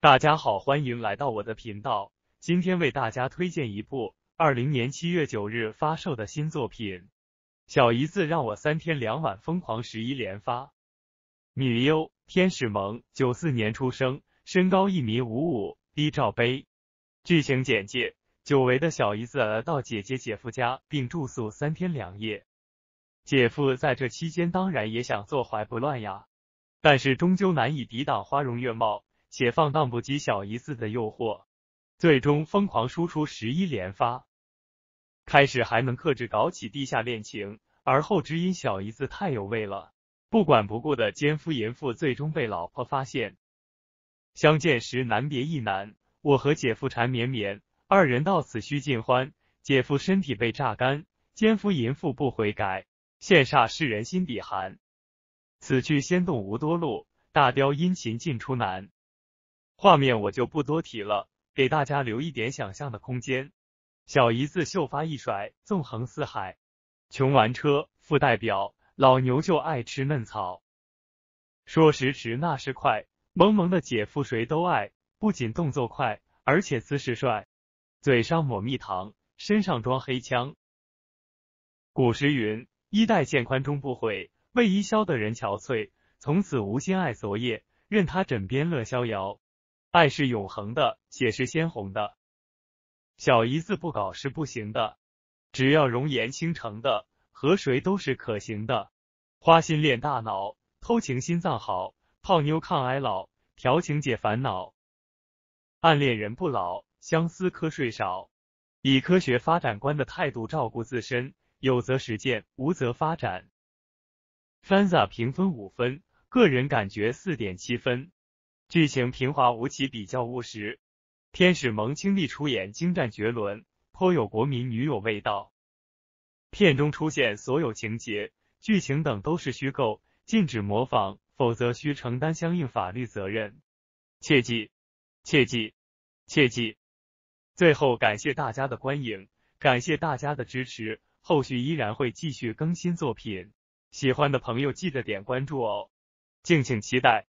大家好，欢迎来到我的频道。今天为大家推荐一部二零年七月九日发售的新作品《小姨子让我三天两晚疯狂十一连发》。女优天使萌，九四年出生，身高一米五五，低罩杯。剧情简介：久违的小姨子来到姐姐姐夫家并住宿三天两夜，姐夫在这期间当然也想坐怀不乱呀，但是终究难以抵挡花容月貌。且放荡不羁，小姨子的诱惑，最终疯狂输出十一连发。开始还能克制，搞起地下恋情，而后只因小姨子太有味了，不管不顾的奸夫淫妇，最终被老婆发现。相见时难别亦难，我和姐夫缠绵绵，二人到此须尽欢。姐夫身体被榨干，奸夫淫妇不悔改，羡煞世人心底寒。此去仙洞无多路，大雕殷勤进出难。画面我就不多提了，给大家留一点想象的空间。小姨子秀发一甩，纵横四海；穷玩车，富代表，老牛就爱吃嫩草。说时迟，那时快，萌萌的姐夫谁都爱，不仅动作快，而且姿势帅，嘴上抹蜜糖，身上装黑枪。古时云：衣带渐宽终不悔，为伊消得人憔悴。从此无心爱昨夜，任他枕边乐逍遥。爱是永恒的，血是鲜红的。小姨子不搞是不行的。只要容颜倾城的，和谁都是可行的。花心恋大脑，偷情心脏好，泡妞抗衰老，调情解烦恼。暗恋人不老，相思瞌睡少。以科学发展观的态度照顾自身，有则实践，无则发展。f a n a 评分五分，个人感觉四点七分。剧情平滑无奇，比较务实。天使萌清丽出演，精湛绝伦，颇有国民女友味道。片中出现所有情节、剧情等都是虚构，禁止模仿，否则需承担相应法律责任。切记，切记，切记。最后感谢大家的观影，感谢大家的支持，后续依然会继续更新作品。喜欢的朋友记得点关注哦，敬请期待。